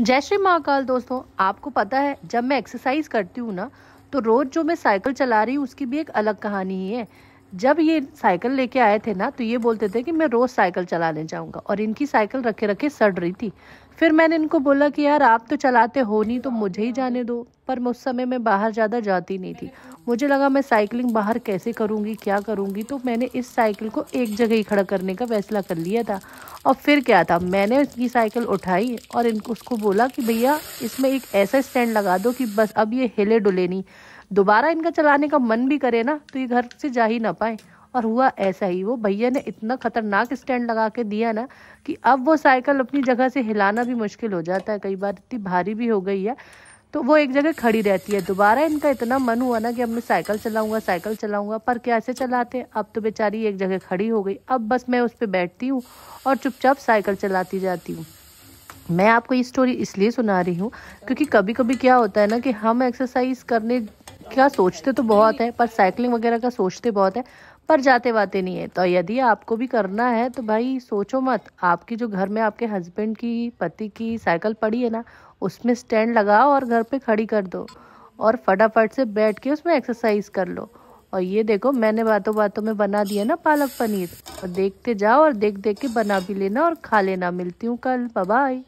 जय श्री महाकाल दोस्तों आपको पता है जब मैं एक्सरसाइज करती हूँ ना तो रोज़ जो मैं साइकिल चला रही हूँ उसकी भी एक अलग कहानी ही है जब ये साइकिल लेके आए थे ना तो ये बोलते थे कि मैं रोज़ साइकिल चलाने जाऊँगा और इनकी साइकिल रखे रखे सड़ रही थी फिर मैंने इनको बोला कि यार आप तो चलाते हो नहीं तो मुझे ही जाने दो पर उस समय मैं बाहर ज़्यादा जाती नहीं थी मुझे लगा मैं साइकिलिंग बाहर कैसे करूँगी क्या करूँगी तो मैंने इस साइकिल को एक जगह ही खड़ा करने का फैसला कर लिया था और फिर क्या था मैंने इसकी साइकिल उठाई और इनको उसको बोला कि भैया इसमें एक ऐसा स्टैंड लगा दो कि बस अब ये हिले डुले नहीं दोबारा इनका चलाने का मन भी करे ना तो ये घर से जा ही ना पाए और हुआ ऐसा ही वो भैया ने इतना खतरनाक स्टैंड लगा के दिया ना कि अब वो साइकिल अपनी जगह से हिलाना भी मुश्किल हो जाता है कई बार इतनी भारी भी हो गई है तो वो एक जगह खड़ी रहती है दोबारा इनका इतना मन हुआ ना कि अब मैं साइकिल चलाऊंगा साइकिल चलाऊंगा पर कैसे चलाते अब तो बेचारी एक जगह खड़ी हो गई अब बस मैं उस पर बैठती हूँ और चुपचाप साइकिल चलाती जाती हूँ मैं आपको ये स्टोरी इसलिए सुना रही हूँ क्योंकि कभी कभी क्या होता है ना कि हम एक्सरसाइज करने का सोचते तो बहुत है पर साइकिलिंग वगैरह का सोचते बहुत है पर जाते वाते नहीं है तो यदि आपको भी करना है तो भाई सोचो मत आपकी जो घर में आपके हस्बैंड की पति की साइकिल पड़ी है ना उसमें स्टैंड लगाओ और घर पे खड़ी कर दो और फटाफट से बैठ के उसमें एक्सरसाइज कर लो और ये देखो मैंने बातों बातों में बना दिया ना पालक पनीर और देखते जाओ और देख देख के बना भी लेना और खा लेना मिलती हूँ कल बाय